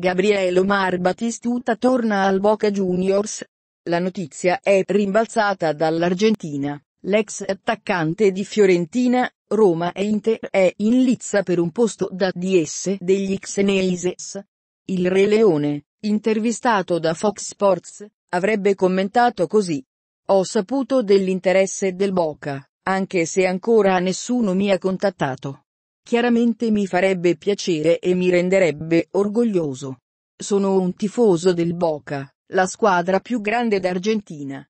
Gabriele Omar Battistuta torna al Boca Juniors. La notizia è rimbalzata dall'Argentina. L'ex attaccante di Fiorentina, Roma e Inter è in lizza per un posto da DS degli Xeneises. Il Re Leone, intervistato da Fox Sports, avrebbe commentato così. Ho saputo dell'interesse del Boca, anche se ancora nessuno mi ha contattato. Chiaramente mi farebbe piacere e mi renderebbe orgoglioso. Sono un tifoso del Boca, la squadra più grande d'Argentina.